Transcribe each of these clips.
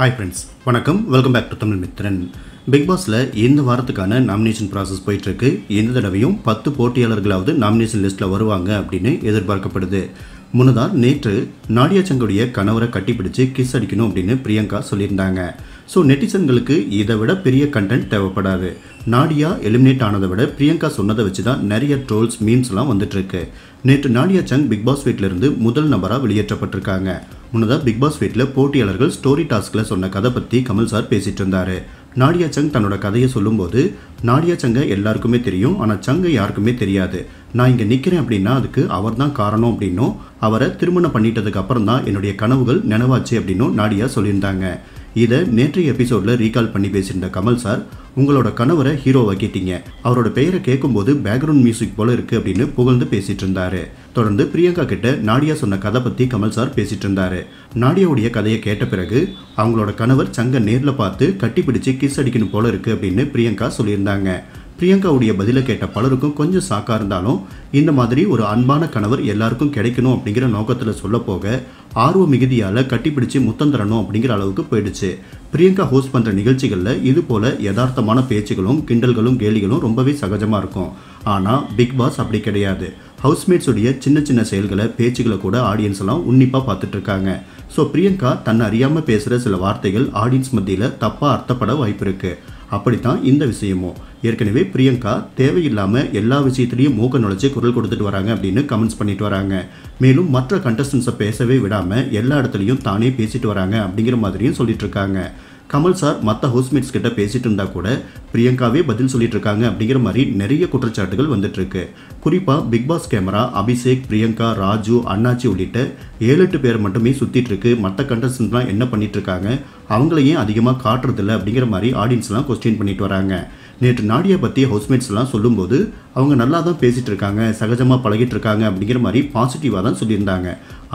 hi friends வணக்கம் welcome back to Tamil Mithran Bigg பாஸில் இந்த வாரத்துக்கான நாமினேஷன் ப்ராசஸ் போயிட்டுருக்கு எந்த தடவையும் பத்து போட்டியாளர்களாவது நாமினேஷன் லிஸ்ட்டில் வருவாங்க அப்படின்னு எதிர்பார்க்கப்படுது முன்னதாக நேற்று நாடியா சங்குடைய கணவரை கட்டிப்பிடிச்சு கிஸ் அடிக்கணும் அப்படின்னு பிரியங்கா சொல்லியிருந்தாங்க ஸோ நெட்டிசன்களுக்கு இதை விட பெரிய கண்டென்ட் தேவைப்படாது நாடியா எலிமினேட் ஆனதை விட பிரியங்கா சொன்னதை வச்சு தான் நிறைய ட்ரோல்ஸ் மீம்ஸ்லாம் வந்துட்டுருக்கு நேற்று நாடியா சங் பிக் பாஸ் வீட்டிலிருந்து முதல் நபராக வெளியேற்றப்பட்டிருக்காங்க முன்னதாக பிக் பாஸ் வீட்டில் போட்டியாளர்கள் ஸ்டோரி டாஸ்கில் சொன்ன கதை பற்றி கமல் சார் பேசிகிட்டு இருந்தார் நாடியா சங் தன்னோட கதையை சொல்லும்போது நாடியா சங்கை எல்லாருக்குமே தெரியும் ஆனால் சங்கை யாருக்குமே தெரியாது நான் இங்கே நிற்கிறேன் அப்படின்னா அதுக்கு அவர் தான் காரணம் அப்படின்னும் அவரை திருமணம் பண்ணிட்டதுக்கு அப்புறம் தான் என்னுடைய கனவுகள் நினைவாச்சு அப்படின்னும் நாடியா சொல்லியிருந்தாங்க இதை நேற்றைய எபிசோடில் ரீகால் பண்ணி பேசியிருந்த கமல் சார் உங்களோட கணவரை கேட்டீங்க அவரோட பெயரை கேட்கும்போது பேக்ரவுண்ட் மியூசிக் போல இருக்கு அப்படின்னு புகழ்ந்து பேசிட்டு இருந்தாரு தொடர்ந்து பிரியங்கா கிட்ட நாடியா சொன்ன கதை பற்றி கமல் சார் பேசிட்டு இருந்தாரு நாடியாவுடைய கதையை கேட்ட பிறகு அவங்களோட கணவர் சங்க நேரில் பார்த்து கட்டி பிடிச்சு கிஸ் அடிக்கணும் போல இருக்கு அப்படின்னு பிரியங்கா சொல்லியிருந்தாங்க பிரியங்காவுடைய பதிலை கேட்ட பலருக்கும் கொஞ்சம் சாக்காக இருந்தாலும் இந்த மாதிரி ஒரு அன்பான கணவர் எல்லாருக்கும் கிடைக்கணும் அப்படிங்கிற நோக்கத்தில் சொல்ல போக ஆர்வ மிகுதியால் கட்டிப்பிடிச்சு முத்தந்தரணும் அப்படிங்கிற அளவுக்கு போயிடுச்சு பிரியங்கா ஹோஸ்ட் பண்ணுற நிகழ்ச்சிகளில் இது போல் யதார்த்தமான பேச்சுகளும் கிண்டல்களும் கேலிகளும் ரொம்பவே சகஜமாக இருக்கும் ஆனால் பிக் பாஸ் அப்படி கிடையாது உடைய சின்ன சின்ன செயல்களை பேச்சுகளை கூட ஆடியன்ஸ் எல்லாம் உன்னிப்பாக பார்த்துட்டு இருக்காங்க ஸோ பிரியங்கா தன்னை அறியாமல் பேசுகிற சில வார்த்தைகள் ஆடியன்ஸ் மத்தியில் தப்பாக அர்த்தப்பட வாய்ப்பு அப்படித்தான் இந்த விஷயமும் ஏற்கனவே பிரியங்கா தேவையில்லாமல் எல்லா விஷயத்திலையும் மூக்க நுழைச்சி குரல் கொடுத்துட்டு வராங்க அப்படின்னு கமெண்ட்ஸ் பண்ணிட்டு வராங்க மேலும் மற்ற கண்டஸ்டன்ஸை பேசவே விடாமல் எல்லா இடத்துலையும் தானே பேசிட்டு வராங்க அப்படிங்கிற மாதிரியும் சொல்லிட்டு இருக்காங்க கமல் சார் மற்ற ஹவுஸ்மேட்ஸ் கிட்ட பேசிட்டு இருந்தா கூட பிரியங்காவே பதில் சொல்லிட்டு இருக்காங்க அப்படிங்கிற மாதிரி நிறைய குற்றச்சாட்டுகள் வந்துட்டு இருக்கு குறிப்பாக Bigg Boss camera Abhishek Priyanka Raju Annachi உள்ளிட்ட ஏழு எட்டு பேர் மட்டுமே சுற்றிட்டுருக்கு மற்ற கண்டஸ்டன்ட்லாம் என்ன பண்ணிகிட்ருக்காங்க அவங்களையும் ஏன் அதிகமாக காட்டுறதில்ல அப்படிங்கிற மாதிரி ஆடியன்ஸ்லாம் கொஸ்டின் பண்ணிட்டு வராங்க நேற்று நாடியை பற்றி ஹவுஸ்மேட்ஸ்லாம் சொல்லும்போது அவங்க நல்லா தான் பேசிகிட்டு இருக்காங்க சகஜமாக பழகிட்டு இருக்காங்க அப்படிங்கிற மாதிரி பாசிட்டிவாக தான் சொல்லியிருந்தாங்க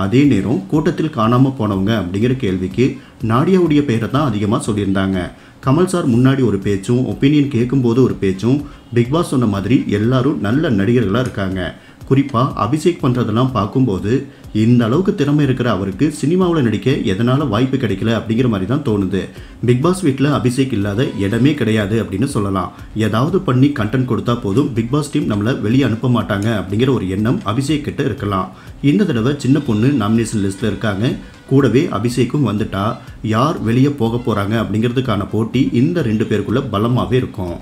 அதே நேரம் கூட்டத்தில் காணாமல் போனவங்க அப்படிங்கிற கேள்விக்கு நாடியாவுடைய பெயரை தான் அதிகமாக சொல்லியிருந்தாங்க கமல் சார் முன்னாடி ஒரு பேச்சும் ஒப்பீனியன் கேட்கும்போது ஒரு பேச்சும் பிக்பாஸ் சொன்ன மாதிரி எல்லாரும் நல்ல நடிகர்களாக இருக்காங்க குறிப்பாக அபிஷேக் பண்ணுறதெல்லாம் பார்க்கும்போது இந்த அளவுக்கு திறமை இருக்கிற அவருக்கு சினிமாவில் நடிக்க எதனால் வாய்ப்பு கிடைக்கல அப்படிங்கிற மாதிரி தான் தோணுது பிக் பாஸ் வீட்டில் அபிஷேக் இல்லாத இடமே கிடையாது அப்படின்னு சொல்லலாம் ஏதாவது பண்ணி கண்டென்ட் கொடுத்தா போதும் பிக் பாஸ் டீம் நம்மளை வெளியே அனுப்ப மாட்டாங்க அப்படிங்கிற ஒரு எண்ணம் அபிஷேக் கிட்ட இருக்கலாம் இந்த தடவை சின்ன பொண்ணு நாமினேஷன் லிஸ்ட்டில் இருக்காங்க கூடவே அபிஷேக்கும் வந்துட்டா யார் வெளியே போக போகிறாங்க அப்படிங்கிறதுக்கான போட்டி இந்த ரெண்டு பேருக்குள்ளே பலமாகவே இருக்கும்